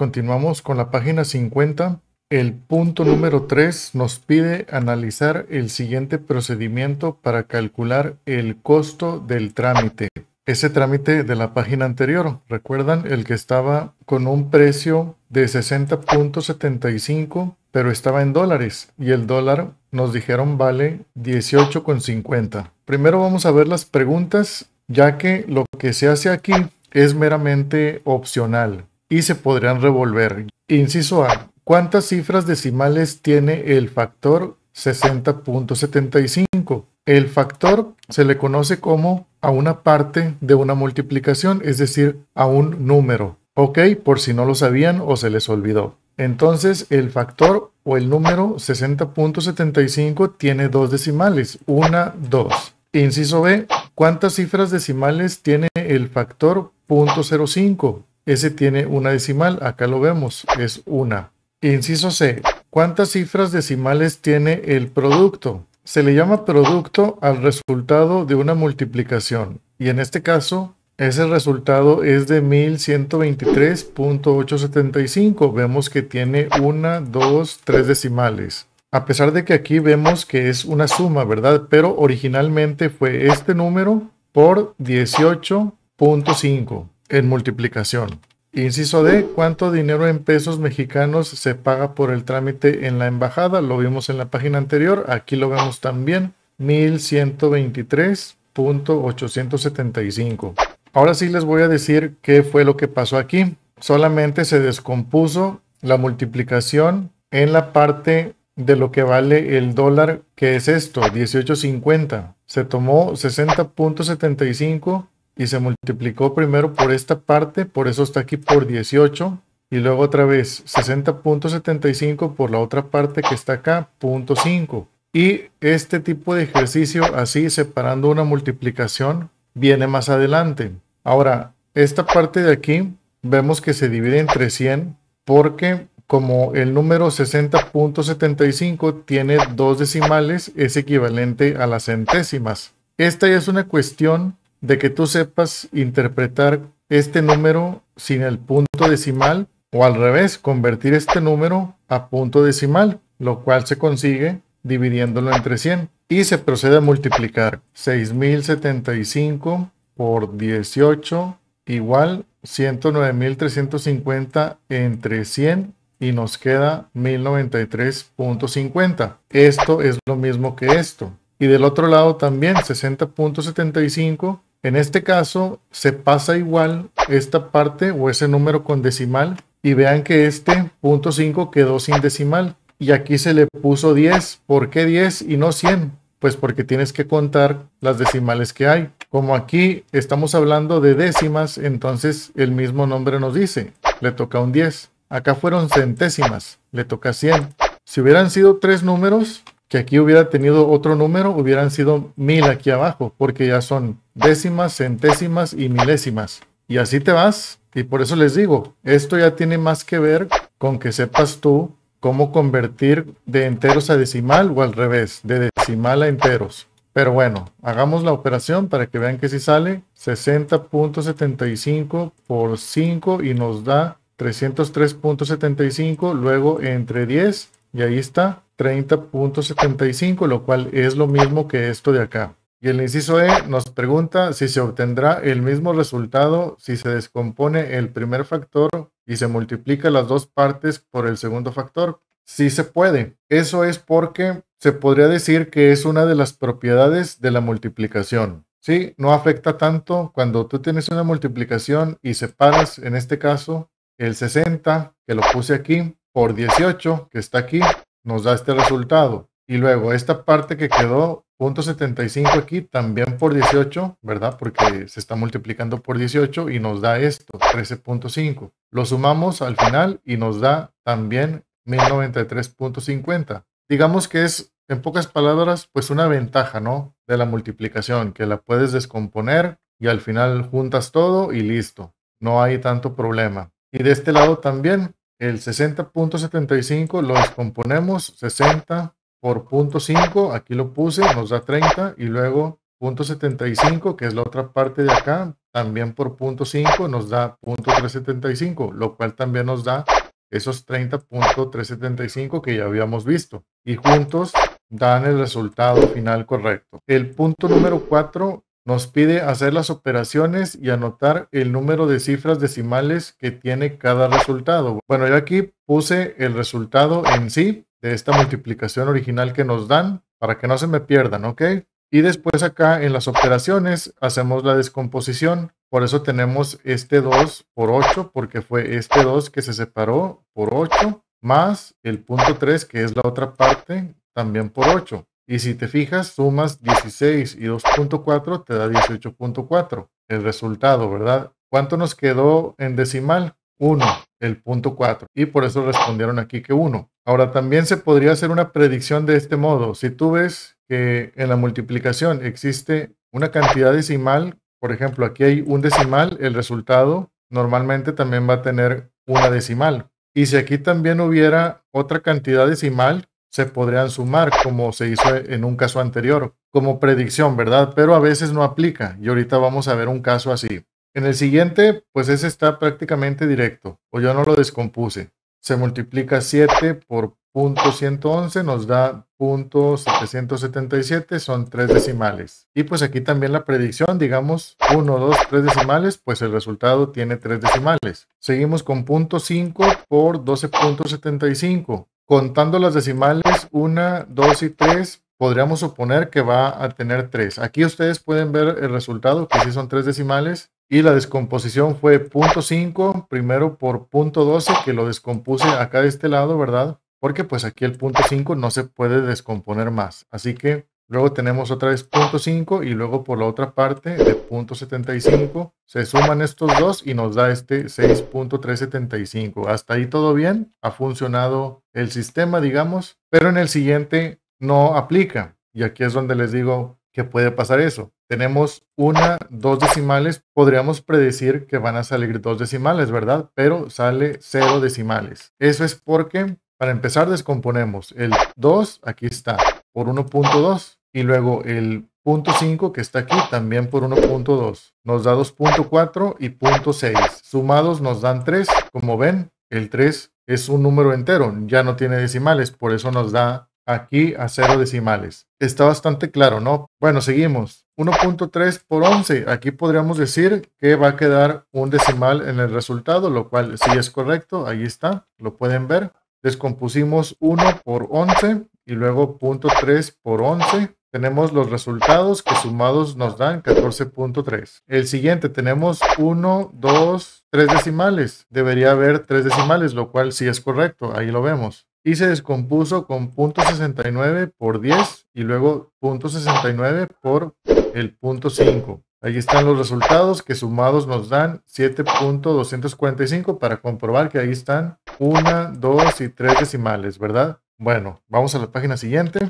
continuamos con la página 50. El punto número 3 nos pide analizar el siguiente procedimiento para calcular el costo del trámite. Ese trámite de la página anterior, recuerdan el que estaba con un precio de 60.75, pero estaba en dólares y el dólar nos dijeron vale 18.50. Primero vamos a ver las preguntas, ya que lo que se hace aquí es meramente opcional y se podrían revolver. Inciso A. ¿Cuántas cifras decimales tiene el factor 60.75? El factor se le conoce como a una parte de una multiplicación, es decir, a un número. Ok, por si no lo sabían o se les olvidó. Entonces, el factor o el número 60.75 tiene dos decimales, una, dos. Inciso B, ¿cuántas cifras decimales tiene el factor 0.05? Ese tiene una decimal, acá lo vemos, es una. Inciso C, ¿cuántas cifras decimales tiene el producto? Se le llama producto al resultado de una multiplicación y en este caso ese resultado es de 1123.875. Vemos que tiene una, dos, tres decimales. A pesar de que aquí vemos que es una suma, ¿verdad? Pero originalmente fue este número por 18.5 en multiplicación. Inciso D, ¿cuánto dinero en pesos mexicanos se paga por el trámite en la embajada? Lo vimos en la página anterior, aquí lo vemos también, 1123.875. Ahora sí les voy a decir qué fue lo que pasó aquí. Solamente se descompuso la multiplicación en la parte de lo que vale el dólar, que es esto, 18.50. Se tomó 60.75 y se multiplicó primero por esta parte, por eso está aquí por 18, y luego otra vez 60.75 por la otra parte que está acá, 5. Y este tipo de ejercicio, así separando una multiplicación, viene más adelante. Ahora, esta parte de aquí, vemos que se divide entre 100 porque como el número 60.75 tiene dos decimales, es equivalente a las centésimas. Esta es una cuestión de que tú sepas interpretar este número sin el punto decimal o al revés, convertir este número a punto decimal, lo cual se consigue dividiéndolo entre 100 y se procede a multiplicar 6075 por 18 igual 109.350 entre 100 y nos queda 1093.50. Esto es lo mismo que esto. Y del otro lado también 60.75 en este caso, se pasa igual esta parte o ese número con decimal y vean que este punto 5 quedó sin decimal y aquí se le puso 10. ¿Por qué 10 y no 100? Pues porque tienes que contar las decimales que hay. Como aquí estamos hablando de décimas, entonces el mismo nombre nos dice, le toca un 10. Acá fueron centésimas, le toca 100. Si hubieran sido tres números, que aquí hubiera tenido otro número, hubieran sido mil aquí abajo, porque ya son décimas, centésimas y milésimas. Y así te vas. Y por eso les digo, esto ya tiene más que ver con que sepas tú cómo convertir de enteros a decimal o al revés, de decimal a enteros. Pero bueno, hagamos la operación para que vean que si sale 60.75 por 5 y nos da 303.75, luego entre 10 y ahí está 30.75, lo cual es lo mismo que esto de acá. Y el inciso E nos pregunta si se obtendrá el mismo resultado si se descompone el primer factor y se multiplica las dos partes por el segundo factor. Sí se puede. Eso es porque se podría decir que es una de las propiedades de la multiplicación. Sí, no afecta tanto cuando tú tienes una multiplicación y separas, en este caso, el 60, que lo puse aquí, por 18, que está aquí, nos da este resultado. Y luego esta parte que quedó, aquí, también por 18, ¿verdad? Porque se está multiplicando por 18 y nos da esto, 13.5. Lo sumamos al final y nos da también 1093.50. Digamos que es, en pocas palabras, pues una ventaja, ¿no? De la multiplicación, que la puedes descomponer y al final juntas todo y listo. No hay tanto problema. Y de este lado también el 60.75 lo descomponemos, 60 por 0.5, aquí lo puse, nos da 30, y luego .75 que es la otra parte de acá, también por .5 nos da .375. lo cual también nos da esos 30.375 que ya habíamos visto, y juntos dan el resultado final correcto. El punto número 4 nos pide hacer las operaciones y anotar el número de cifras decimales que tiene cada resultado. Bueno, yo aquí puse el resultado en sí de esta multiplicación original que nos dan para que no se me pierdan, ¿ok? Y después acá en las operaciones hacemos la descomposición. Por eso tenemos este 2 por 8, porque fue este 2 que se separó por 8, más el punto 3, que es la otra parte, también por 8. Y si te fijas, sumas 16 y 2.4 te da 18.4. El resultado, ¿verdad? ¿Cuánto nos quedó en decimal? 1, el punto 4. Y por eso respondieron aquí que 1. Ahora también se podría hacer una predicción de este modo. Si tú ves que en la multiplicación existe una cantidad decimal, por ejemplo, aquí hay un decimal, el resultado normalmente también va a tener una decimal. Y si aquí también hubiera otra cantidad decimal, se podrían sumar, como se hizo en un caso anterior, como predicción, ¿verdad? Pero a veces no aplica y ahorita vamos a ver un caso así. En el siguiente, pues ese está prácticamente directo, o yo no lo descompuse. Se multiplica 7 por punto 111, nos da 777, son tres decimales. Y pues aquí también la predicción, digamos 1, 2, 3 decimales, pues el resultado tiene tres decimales. Seguimos con 5 por 12.75. Contando las decimales 1, 2 y 3, podríamos suponer que va a tener 3. Aquí ustedes pueden ver el resultado, que sí son 3 decimales. Y la descomposición fue 0.5, primero por 0.12, que lo descompuse acá de este lado, ¿verdad? Porque pues aquí el punto 5 no se puede descomponer más. Así que Luego tenemos otra vez 0.5 y luego por la otra parte de 0.75 se suman estos dos y nos da este 6.375. Hasta ahí todo bien, ha funcionado el sistema, digamos, pero en el siguiente no aplica. Y aquí es donde les digo que puede pasar eso. Tenemos una, dos decimales, podríamos predecir que van a salir dos decimales, ¿verdad? Pero sale cero decimales. Eso es porque, para empezar, descomponemos el 2, aquí está, por 1.2 y luego el punto 5 que está aquí también por 1.2. Nos da 2.4 y punto 6. Sumados nos dan 3. Como ven, el 3 es un número entero, ya no tiene decimales, por eso nos da aquí a 0 decimales. Está bastante claro, ¿no? Bueno, seguimos. 1.3 por 11. Aquí podríamos decir que va a quedar un decimal en el resultado, lo cual sí es correcto. Ahí está, lo pueden ver. Descompusimos 1 por 11 y luego .3 por 11 tenemos los resultados que sumados nos dan 14.3. El siguiente tenemos 1, 2, 3 decimales. Debería haber 3 decimales, lo cual sí es correcto. Ahí lo vemos. Y se descompuso con .69 por 10 y luego .69 por el .5. Ahí están los resultados que sumados nos dan 7.245 para comprobar que ahí están 1, 2 y 3 decimales, ¿verdad? Bueno, vamos a la página siguiente.